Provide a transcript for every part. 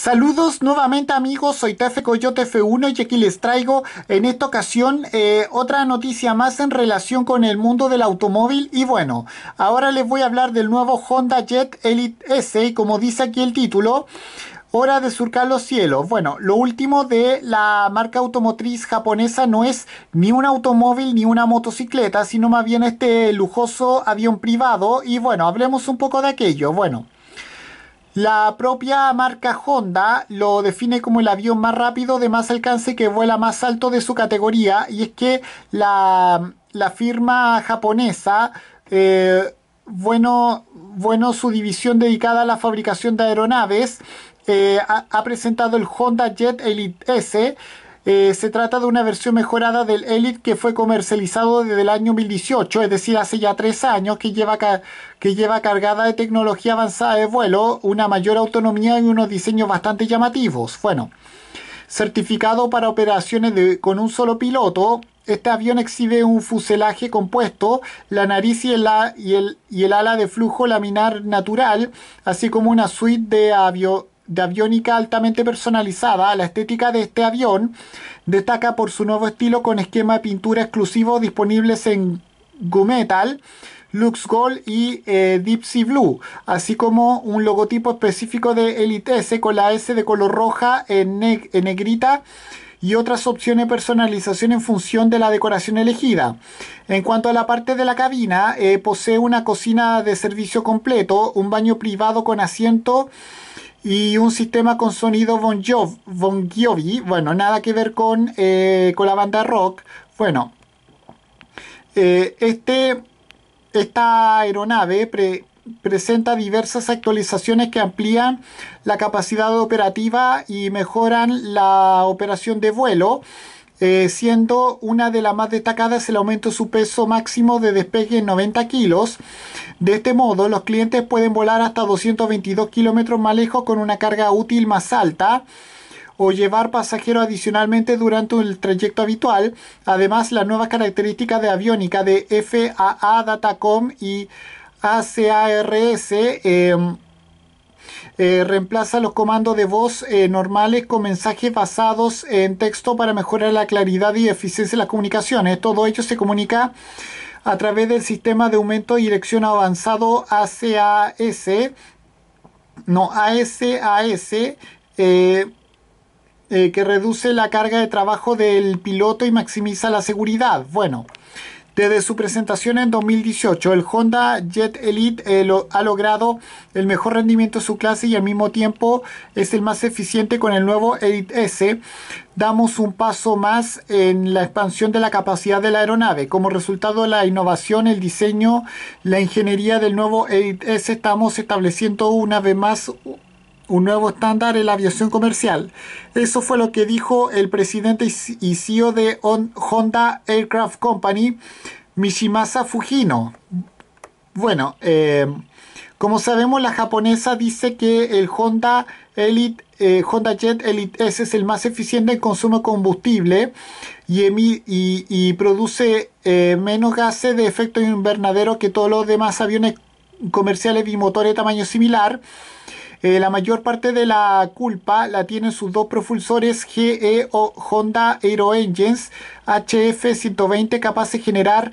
Saludos nuevamente amigos, soy TF Coyote F1 y aquí les traigo en esta ocasión eh, otra noticia más en relación con el mundo del automóvil y bueno, ahora les voy a hablar del nuevo Honda Jet Elite S y como dice aquí el título, Hora de surcar los cielos. Bueno, lo último de la marca automotriz japonesa no es ni un automóvil ni una motocicleta, sino más bien este lujoso avión privado. Y bueno, hablemos un poco de aquello. Bueno. La propia marca Honda lo define como el avión más rápido de más alcance que vuela más alto de su categoría y es que la, firma japonesa eh, bueno, bueno, su división dedicada a la fabricación de aeronaves eh, ha presentado el Honda Jet Elite S eh, se trata de una versión mejorada del Elite que fue comercializado desde el año 2018, es decir, hace ya tres años, que lleva, que lleva cargada de tecnología avanzada de vuelo, una mayor autonomía y unos diseños bastante llamativos. Bueno, certificado para operaciones con un solo piloto, este avión exhibe un fuselaje compuesto, la nariz y el, y el, y el ala de flujo laminar natural, así como una suite de avión de aviónica altamente personalizada. La estética de este avión destaca por su nuevo estilo con esquema de pintura exclusivo disponibles en Gumetal, Lux Gold y eh, Deep Sea Blue, así como un logotipo específico de Elite S con la S de color roja en, negrita y otras opciones de personalización en función de la decoración elegida. En cuanto a la parte de la cabina, eh, posee una cocina de servicio completo, un baño privado con asiento y un sistema con sonido Bon Jovi, bueno, nada que ver con, eh, con la banda rock. Bueno, eh, este, esta aeronave presenta diversas actualizaciones que amplían la capacidad operativa y mejoran la operación de vuelo. Eh, siendo una de las más destacadas el aumento de su peso máximo de despegue en 90 kilos de este modo, los clientes pueden volar hasta 222 kilómetros más lejos con una carga útil más alta o llevar pasajeros adicionalmente durante el trayecto habitual. Además, las nuevas características de aviónica de FAA Datacom y ACARS em, eh, reemplaza los comandos de voz eh, normales con mensajes basados en texto para mejorar la claridad y eficiencia de las comunicaciones. Todo ello se comunica a través del sistema de aumento de dirección avanzado ACAS, no ASAS, eh, eh, que reduce la carga de trabajo del piloto y maximiza la seguridad. Bueno, desde su presentación en 2018, el Honda Jet Elite eh, ha logrado el mejor rendimiento de su clase y al mismo tiempo es el más eficiente con el nuevo Elite S. Damos un paso más en la expansión de la capacidad de la aeronave. Como resultado de la innovación, el diseño, la ingeniería del nuevo Elite S, estamos estableciendo una vez más un nuevo estándar en la aviación comercial. Eso fue lo que dijo el presidente y CEO de Honda Aircraft Company, Mishimasa Fujino. Bueno, eh, como sabemos, la japonesa dice que el Honda Elite, eh, Honda Jet Elite S es el más eficiente en consumo de combustible y, produce eh, menos gases de efecto invernadero que todos los demás aviones comerciales motores de tamaño similar. Eh, la mayor parte de la culpa la tienen sus dos propulsores GE o Honda Aero Engines HF120 capaces de generar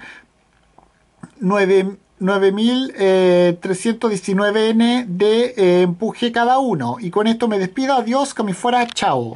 9.319N eh, de eh, empuje cada uno. Y con esto me despido. Adiós, que fuera. Chao.